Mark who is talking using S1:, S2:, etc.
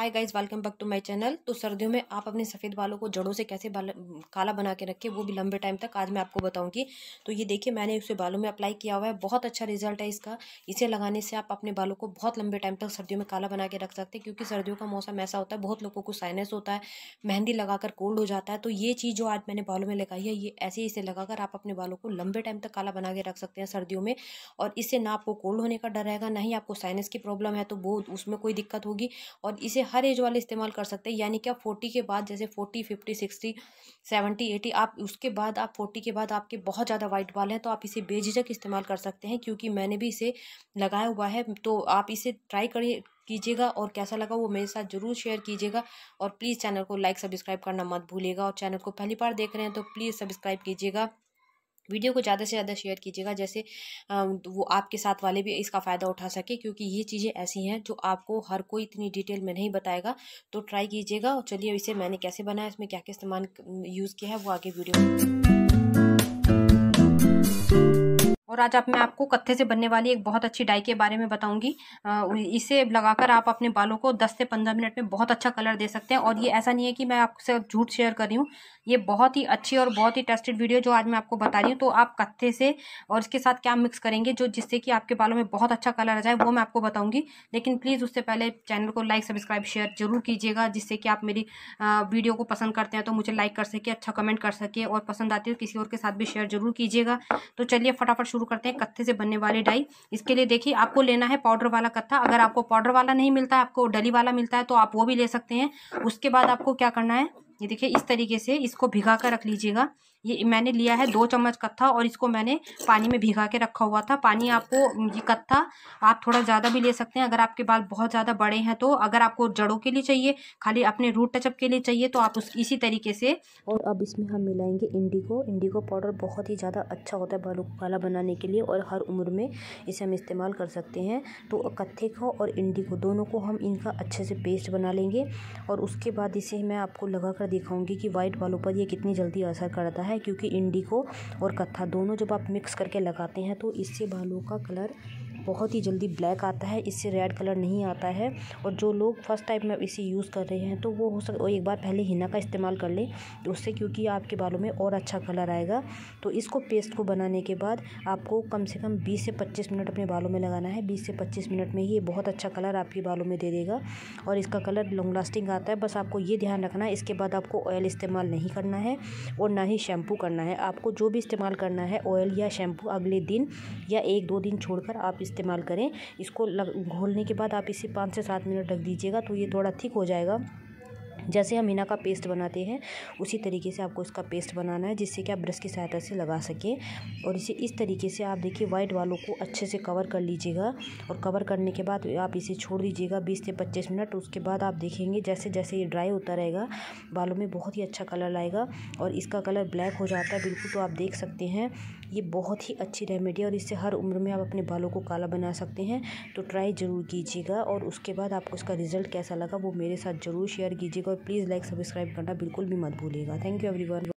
S1: hi guys welcome back to my channel तो सर्दियों में आप अपने सफ़ेद बालों को जड़ों से कैसे बाल काला बना के रखें वो भी लंबे टाइम तक आज मैं आपको बताऊंगी तो ये देखिए मैंने उसे बालों में अप्लाई किया हुआ है बहुत अच्छा रिजल्ट है इसका इसे लगाने से आप अपने बालों को बहुत लंबे टाइम तक सर्दियों में काला बना के रख सकते हैं क्योंकि सर्दियों का मौसम ऐसा होता है बहुत लोगों को साइनस होता है मेहंदी लगाकर कोल्ड हो जाता है तो ये चीज़ जो आज मैंने बालों में लगाई है ये ऐसे इसे लगाकर आप अपने बालों को लंबे टाइम तक काला बना के रख सकते हैं सर्दियों में और इससे ना आपको कोल्ड होने का डर रहेगा ना ही आपको साइनस की प्रॉब्लम है तो वो उसमें कोई दिक्कत होगी और इसे हर एज वाले इस्तेमाल कर सकते हैं यानी कि आप फोर्टी के बाद जैसे forty fifty sixty seventy eighty आप उसके बाद आप फोर्टी के बाद आपके बहुत ज़्यादा वाइट बाल हैं तो आप इसे बेझिझक इस्तेमाल कर सकते हैं क्योंकि मैंने भी इसे लगाया हुआ है तो आप इसे ट्राई करिए कीजिएगा और कैसा लगा वो मेरे साथ जरूर शेयर कीजिएगा और प्लीज़ चैनल को लाइक सब्सक्राइब करना मत भूलिएगा और चैनल को पहली बार देख रहे हैं तो प्लीज़ सब्सक्राइब कीजिएगा वीडियो को ज़्यादा से ज़्यादा शेयर कीजिएगा जैसे वो आपके साथ वाले भी इसका फ़ायदा उठा सके क्योंकि ये चीज़ें ऐसी हैं जो आपको हर कोई इतनी डिटेल में नहीं बताएगा तो ट्राई कीजिएगा और चलिए इसे मैंने कैसे बनाया इसमें क्या क्या इस्तेमाल यूज़ किया है वो आगे वीडियो और आज आप मैं आपको कत्थे से बनने वाली एक बहुत अच्छी डाई के बारे में बताऊंगी इसे लगाकर आप अपने बालों को 10 से 15 मिनट में बहुत अच्छा कलर दे सकते हैं और ये ऐसा नहीं है कि मैं आपसे झूठ शेयर कर रही हूँ ये बहुत ही अच्छी और बहुत ही टेस्टेड वीडियो जो आज मैं आपको बता रही हूँ तो आप कत्थे से और इसके साथ क्या मिक्स करेंगे जो जिससे कि आपके बालों में बहुत अच्छा कलर आ जाए वो मैं आपको बताऊँगी लेकिन प्लीज़ उससे पहले चैनल को लाइक सब्सक्राइब शेयर जरूर कीजिएगा जिससे कि आप मेरी वीडियो को पसंद करते हैं तो मुझे लाइक कर सके अच्छा कमेंट कर सके और पसंद आती है किसी और के साथ भी शेयर जरूर कीजिएगा तो चलिए फटाफट शुरू करते हैं कत्थे से बनने वाले डाई इसके लिए देखिए आपको लेना है पाउडर वाला कत्था अगर आपको पाउडर वाला नहीं मिलता है आपको डली वाला मिलता है तो आप वो भी ले सकते हैं उसके बाद आपको क्या करना है ये देखिए इस तरीके से इसको भिगा कर रख लीजिएगा ये मैंने लिया है दो चम्मच कत्था और इसको मैंने पानी में भिगा के रखा हुआ था पानी आपको ये कत्था आप थोड़ा ज़्यादा भी ले सकते हैं अगर आपके बाल बहुत ज़्यादा बड़े हैं तो अगर आपको जड़ों के लिए चाहिए खाली अपने रूट टचअप के लिए चाहिए तो आप उस इसी तरीके से और अब इसमें हम मिलाएंगे इंडिगो इंडिगो पाउडर बहुत ही ज़्यादा अच्छा होता है बालों को काला बनाने के लिए और हर उम्र में इसे हम इस्तेमाल कर सकते हैं तो कत्थे को और इंडिगो दोनों को हम इनका अच्छे से पेस्ट बना लेंगे और उसके बाद इसे मैं आपको लगा कर कि वाइट बालों पर यह कितनी जल्दी असर करता है है क्योंकि इंडिको और कत्था दोनों जब आप मिक्स करके लगाते हैं तो इससे बालों का कलर बहुत ही जल्दी ब्लैक आता है इससे रेड कलर नहीं आता है और जो लोग फर्स्ट टाइम में इसे यूज़ कर रहे हैं तो वो हो सक एक बार पहले हिना का इस्तेमाल कर लें तो उससे क्योंकि आपके बालों में और अच्छा कलर आएगा तो इसको पेस्ट को बनाने के बाद आपको कम से कम बीस से पच्चीस मिनट अपने बालों में लगाना है बीस से पच्चीस मिनट में ही ये बहुत अच्छा कलर आपके बालों में दे देगा और इसका कलर लॉन्ग लास्टिंग आता है बस आपको ये ध्यान रखना है इसके बाद आपको ऑयल इस्तेमाल नहीं करना है और ना ही शैम्पू करना है आपको जो भी इस्तेमाल करना है ऑयल या शैम्पू अगले दिन या एक दो दिन छोड़कर आप इस इस्तेमाल करें इसको लग घोलने के बाद आप इसे पाँच से सात मिनट रख दीजिएगा तो ये थोड़ा थिक हो जाएगा जैसे हम हिना का पेस्ट बनाते हैं उसी तरीके से आपको इसका पेस्ट बनाना है जिससे कि आप ब्रश की सहायता से लगा सकें और इसे इस तरीके से आप देखिए वाइट बालों को अच्छे से कवर कर लीजिएगा और कवर करने के बाद आप इसे छोड़ दीजिएगा बीस से पच्चीस मिनट उसके बाद आप देखेंगे जैसे जैसे ये ड्राई होता रहेगा बालों में बहुत ही अच्छा कलर आएगा और इसका कलर ब्लैक हो जाता है बिल्कुल तो आप देख सकते हैं ये बहुत ही अच्छी रेमेडी है और इससे हर उम्र में आप अपने बालों को काला बना सकते हैं तो ट्राई ज़रूर कीजिएगा और उसके बाद आपको इसका रिज़ल्ट कैसा लगा वो मेरे साथ ज़रूर शेयर कीजिएगा प्लीज़ लाइक सब्सक्राइब करना बिल्कुल भी मत भूलिएगा थैंक यू एवरीवन